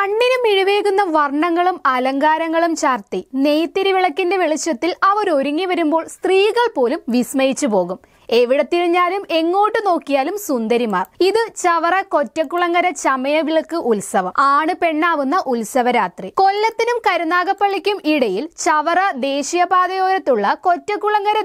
കണ്ണിന് മിഴിവേകുന്ന വർണ്ണങ്ങളും അലങ്കാരങ്ങളും ചാർത്തി നെയ്ത്തിരി വിളക്കിന്റെ വെളിച്ചത്തിൽ അവർ ഒരുങ്ങി വരുമ്പോൾ സ്ത്രീകൾ പോലും വിസ്മയിച്ചു പോകും എവിടെ തിരിഞ്ഞാലും എങ്ങോട്ട് നോക്കിയാലും സുന്ദരിമാർ ഇത് ചവറ കൊറ്റക്കുളങ്ങര ചമയവിളക്ക് ഉത്സവം ആണ് പെണ്ണാവുന്ന ഉത്സവരാത്രി കൊല്ലത്തിനും കരുനാഗപ്പള്ളിക്കും ഇടയിൽ ചവറ ദേശീയപാതയോരത്തുള്ള കൊറ്റക്കുളങ്ങര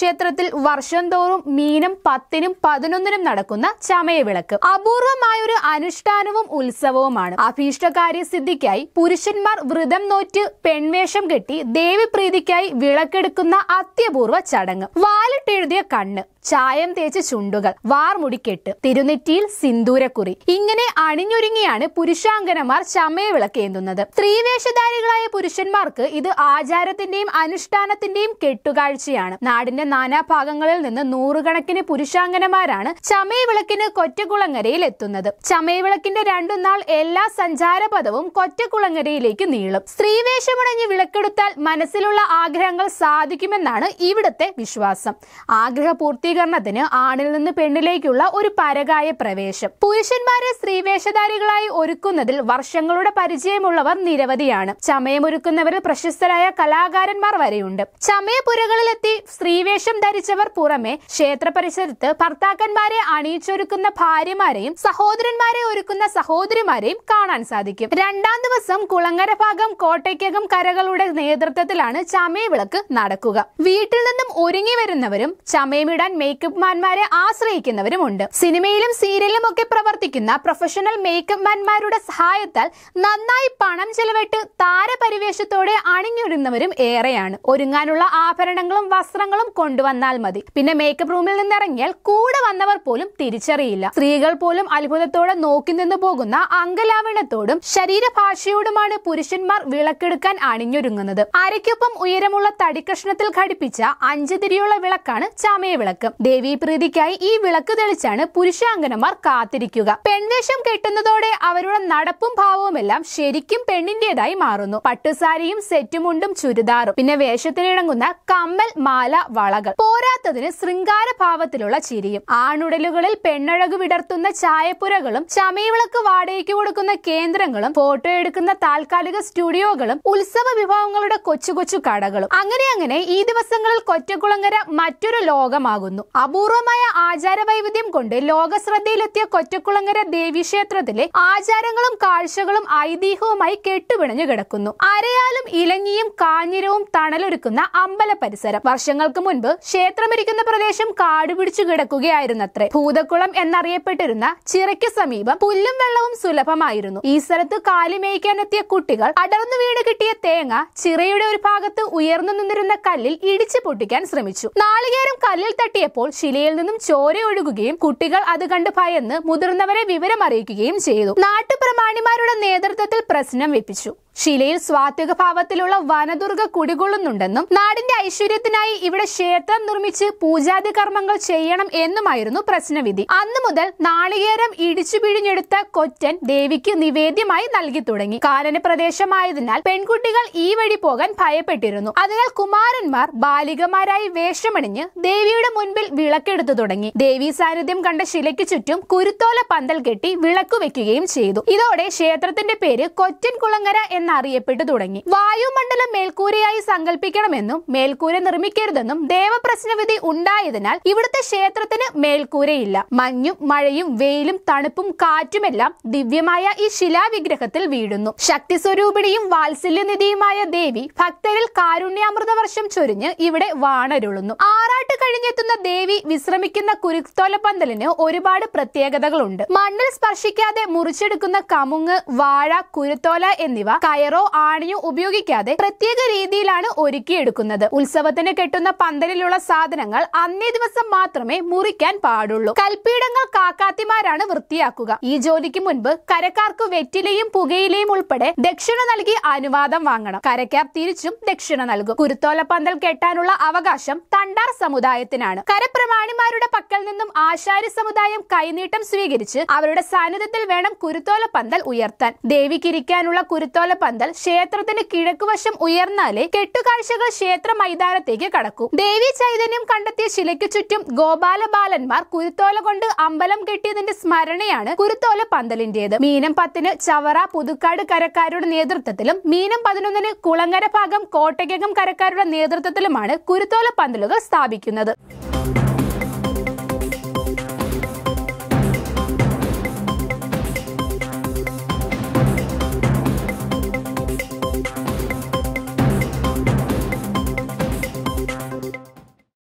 ക്ഷേത്രത്തിൽ വർഷം തോറും മീനം പത്തിനും പതിനൊന്നിനും നടക്കുന്ന ചമയവിളക്ക് അപൂർവമായൊരു അനുഷ്ഠാനവും ഉത്സവവുമാണ് അഭീഷ്ടകാര്യ സിദ്ധിക്കായി പുരുഷന്മാർ വ്രതം നോറ്റ് പെൺവേഷം കെട്ടി ദേവിപ്രീതിക്കായി വിളക്കെടുക്കുന്ന അത്യപൂർവ ചടങ്ങ് വാലിട്ടെഴുതിയ കണ്ണ് ചായം തേച്ച ചുണ്ടുകൾ വാർമുടിക്കെട്ട് തിരുനെറ്റിയിൽ സിന്ദൂരക്കുറി ഇങ്ങനെ അണിഞ്ഞൊരുങ്ങിയാണ് പുരുഷാംഗനമാർ ചമയവിളക്കേന്തുന്നത് സ്ത്രീവേഷധാരികളായ പുരുഷന്മാർക്ക് ഇത് ആചാരത്തിന്റെയും അനുഷ്ഠാനത്തിന്റെയും കെട്ടുകാഴ്ചയാണ് നാടിന്റെ നാനാഭാഗങ്ങളിൽ നിന്ന് നൂറുകണക്കിന് പുരുഷാംഗനമാരാണ് ചമയവിളക്കിന് കൊറ്റക്കുളങ്ങരയിൽ എത്തുന്നത് ചമയവിളക്കിന്റെ രണ്ടു നാൾ എല്ലാ സഞ്ചാരപഥവും കൊറ്റക്കുളങ്ങരയിലേക്ക് നീളും സ്ത്രീവേഷമണഞ്ഞ് വിളക്കെടുത്താൽ മനസ്സിലുള്ള ആഗ്രഹങ്ങൾ സാധിക്കുമെന്നാണ് ഇവിടുത്തെ വിശ്വാസം ആഗ്രഹപൂർത്തി ശാക്തീകരണത്തിന് ആണിൽ നിന്ന് പെണ്ണിലേക്കുള്ള ഒരു പരകായ പ്രവേശം പുരുഷന്മാരെ സ്ത്രീവേഷധാരികളായി ഒരുക്കുന്നതിൽ വർഷങ്ങളുടെ പരിചയമുള്ളവർ നിരവധിയാണ് ചമയമൊരുക്കുന്നവരിൽ പ്രശസ്തരായ കലാകാരന്മാർ വരെയുണ്ട് ചമയപുരകളിലെത്തി സ്ത്രീവേഷം ധരിച്ചവർ പുറമെ ക്ഷേത്ര പരിസരത്ത് ഭർത്താക്കന്മാരെ അണിയിച്ചൊരുക്കുന്ന ഭാര്യമാരെയും സഹോദരന്മാരെ ഒരുക്കുന്ന സഹോദരിമാരെയും കാണാൻ സാധിക്കും രണ്ടാം ദിവസം കുളങ്ങര ഭാഗം കോട്ടയ്ക്കകം കരകളുടെ നേതൃത്വത്തിലാണ് ചമയവിളക്ക് നടക്കുക വീട്ടിൽ നിന്നും ഒരുങ്ങി വരുന്നവരും ചമയമിടാൻ ചെയ്യാൻ മേക്കപ്പ് മാൻമാരെ ആശ്രയിക്കുന്നവരുമുണ്ട് സിനിമയിലും സീരിയലിലും ഒക്കെ പ്രവർത്തിക്കുന്ന പ്രൊഫഷണൽ മേക്കപ്പ് മാൻമാരുടെ സഹായത്താൽ നന്നായി പണം ചെലവിട്ട് താരപരിവേഷത്തോടെ അണിഞ്ഞൊരുന്നവരും ഏറെയാണ് ഒരുങ്ങാനുള്ള ആഭരണങ്ങളും വസ്ത്രങ്ങളും കൊണ്ടുവന്നാൽ മതി പിന്നെ മേക്കപ്പ് റൂമിൽ നിന്നിറങ്ങിയാൽ കൂടെ വന്നവർ പോലും തിരിച്ചറിയില്ല സ്ത്രീകൾ പോലും അത്ഭുതത്തോടെ നോക്കി നിന്ന് പോകുന്ന അങ്കലാവണത്തോടും ശരീരഭാഷയോടുമാണ് പുരുഷന്മാർ വിളക്കെടുക്കാൻ അണിഞ്ഞൊരുങ്ങുന്നത് അരയ്ക്കൊപ്പം ഉയരമുള്ള തടിക്കഷ്ണത്തിൽ ഘടിപ്പിച്ച അഞ്ചു തിരിയുള്ള വിളക്കാണ് ചമയ വിളക്ക് വിളക്ക് ദേവീപ്രീതിക്കായി ഈ വിളക്ക് തെളിച്ചാണ് പുരുഷാംഗനമാർ കാത്തിരിക്കുക പെൺവേഷം കെട്ടുന്നതോടെ അവരുടെ നടപ്പും ഭാവവും എല്ലാം ശരിക്കും പെണ്ണിന്റേതായി മാറുന്നു പട്ടുസാരിയും സെറ്റുമുണ്ടും ചുരിദാറും പിന്നെ വേഷത്തിനിണങ്ങുന്ന കമ്മൽ മാല വളകൾ പോരാ മൂന്നാമത്തതിന് ശൃംഗാരഭാവത്തിലുള്ള ചിരിയും ആണുടലുകളിൽ പെണ്ണഴകു വിടർത്തുന്ന ചായപ്പുരകളും ചമയവിളക്ക് വാടകയ്ക്ക് കൊടുക്കുന്ന കേന്ദ്രങ്ങളും ഫോട്ടോ എടുക്കുന്ന താൽക്കാലിക സ്റ്റുഡിയോകളും ഉത്സവ വിഭവങ്ങളുടെ കൊച്ചു കൊച്ചു കടകളും അങ്ങനെ അങ്ങനെ ഈ ദിവസങ്ങളിൽ കൊറ്റക്കുളങ്ങര മറ്റൊരു ലോകമാകുന്നു അപൂർവമായ ആചാര വൈവിധ്യം കൊണ്ട് ലോകശ്രദ്ധയിലെത്തിയ കൊറ്റക്കുളങ്ങര ദേവീക്ഷേത്രത്തിലെ ആചാരങ്ങളും കാഴ്ചകളും ഐതിഹ്യവുമായി കെട്ടുപിണഞ്ഞു കിടക്കുന്നു അരയാലും ഇലഞ്ഞിയും കാഞ്ഞിരവും തണലൊരുക്കുന്ന അമ്പല പരിസരം വർഷങ്ങൾക്ക് മുൻപ് ക്ഷേത്രം താമരക്കുളമിരിക്കുന്ന പ്രദേശം കാടുപിടിച്ചു കിടക്കുകയായിരുന്നത്രേ ഭൂതക്കുളം എന്നറിയപ്പെട്ടിരുന്ന ചിറയ്ക്ക് സമീപം പുല്ലും വെള്ളവും സുലഭമായിരുന്നു ഈ സ്ഥലത്ത് കാലിമേയ്ക്കാനെത്തിയ കുട്ടികൾ അടർന്നു വീണ് കിട്ടിയ തേങ്ങ ചിറയുടെ ഒരു ഭാഗത്ത് ഉയർന്നു നിന്നിരുന്ന കല്ലിൽ ഇടിച്ചു പൊട്ടിക്കാൻ ശ്രമിച്ചു നാളികേരം കല്ലിൽ തട്ടിയപ്പോൾ ശിലയിൽ നിന്നും ചോര ഒഴുകുകയും കുട്ടികൾ അത് കണ്ട് ഭയന്ന് മുതിർന്നവരെ വിവരം അറിയിക്കുകയും ചെയ്തു നാട്ടുപ്രമാണിമാരുടെ നേതൃത്വത്തിൽ പ്രശ്നം വെപ്പിച്ചു ശിലയിൽ സ്വാത്വിക ഭാവത്തിലുള്ള വനദുർഗ കുടികൊള്ളുന്നുണ്ടെന്നും നാടിന്റെ ഐശ്വര്യത്തിനായി ഇവിടെ ക്ഷേത്രം നിർമ്മിച്ച് പൂജാതി കർമ്മങ്ങൾ ചെയ്യണം എന്നുമായിരുന്നു പ്രശ്നവിധി അന്നു മുതൽ നാളികേരം ഇടിച്ചു പിഴിഞ്ഞെടുത്ത കൊറ്റൻ ദേവിക്ക് നിവേദ്യമായി നൽകി തുടങ്ങി കാലന പ്രദേശമായതിനാൽ പെൺകുട്ടികൾ ഈ വഴി പോകാൻ ഭയപ്പെട്ടിരുന്നു അതിനാൽ കുമാരന്മാർ ബാലികമാരായി വേഷമണിഞ്ഞ് ദേവിയുടെ മുൻപിൽ വിളക്കെടുത്തു തുടങ്ങി ദേവി സാന്നിധ്യം കണ്ട ശിലയ്ക്ക് ചുറ്റും കുരുത്തോല പന്തൽ കെട്ടി വിളക്കു വെക്കുകയും ചെയ്തു ഇതോടെ ക്ഷേത്രത്തിന്റെ പേര് കൊറ്റൻ കുളങ്ങര എന്ന എന്നറിയപ്പെട്ടു തുടങ്ങി വായുമണ്ഡലം മേൽക്കൂരയായി സങ്കല്പിക്കണമെന്നും മേൽക്കൂര നിർമ്മിക്കരുതെന്നും ദേവപ്രശ്നവിധി ഉണ്ടായതിനാൽ ഇവിടുത്തെ ക്ഷേത്രത്തിന് മേൽക്കൂരയില്ല മഞ്ഞും മഴയും വെയിലും തണുപ്പും കാറ്റുമെല്ലാം ദിവ്യമായ ഈ ശിലാവിഗ്രഹത്തിൽ വീഴുന്നു ശക്തി സ്വരൂപിണിയും വാത്സല്യനിധിയുമായ ദേവി ഭക്തരിൽ കാരുണ്യാമൃത വർഷം ചൊരിഞ്ഞ് ഇവിടെ വാണരുളുന്നു ആറാട്ട് കഴിഞ്ഞെത്തുന്ന ദേവി വിശ്രമിക്കുന്ന കുരുത്തോല പന്തലിന് ഒരുപാട് പ്രത്യേകതകളുണ്ട് മണ്ണിൽ സ്പർശിക്കാതെ മുറിച്ചെടുക്കുന്ന കമുങ്ങ് വാഴ കുരുത്തോല എന്നിവ കയറോ ആണിയോ ഉപയോഗിക്കാതെ പ്രത്യേക രീതിയിലാണ് ഒരുക്കിയെടുക്കുന്നത് ഉത്സവത്തിന് കെട്ടുന്ന പന്തലിലുള്ള സാധനങ്ങൾ അന്നേ ദിവസം മാത്രമേ മുറിക്കാൻ പാടുള്ളൂ കൽപ്പീടങ്ങൾ കാക്കാത്തിമാരാണ് വൃത്തിയാക്കുക ഈ ജോലിക്ക് മുൻപ് കരക്കാർക്ക് വെറ്റിലയും പുകയിലയും ഉൾപ്പെടെ ദക്ഷിണ നൽകി അനുവാദം വാങ്ങണം കരക്കാർ തിരിച്ചും ദക്ഷിണ നൽകും കുരുത്തോല പന്തൽ കെട്ടാനുള്ള അവകാശം തണ്ടാർ സമുദായത്തിനാണ് കരപ്രമാണിമാരുടെ പക്കൽ നിന്നും ആശാരി സമുദായം കൈനീട്ടം സ്വീകരിച്ച് അവരുടെ സാന്നിധ്യത്തിൽ വേണം കുരുത്തോല പന്തൽ ഉയർത്താൻ ദേവിക്കിരിക്കാനുള്ള കുരുത്തോല പന്തൽ ക്ഷേത്രത്തിന് കിഴക്കുവശം ഉയർന്നാലേ കെട്ടുകാഴ്ചകൾ ക്ഷേത്ര മൈതാനത്തേക്ക് കടക്കൂ ദേവി ചൈതന്യം കണ്ടെത്തിയ ശിലയ്ക്ക് ചുറ്റും ഗോപാലബാലന്മാർ കുരുത്തോല കൊണ്ട് അമ്പലം കെട്ടിയതിന്റെ സ്മരണയാണ് കുരുത്തോല പന്തലിന്റേത് മീനം പത്തിന് ചവറ പുതുക്കാട് കരക്കാരുടെ നേതൃത്വത്തിലും മീനം പതിനൊന്നിന് കുളങ്ങര ഭാഗം കോട്ടയ്ക്കകം കരക്കാരുടെ നേതൃത്വത്തിലുമാണ് കുരുത്തോല പന്തലുകൾ സ്ഥാപിക്കുന്നത്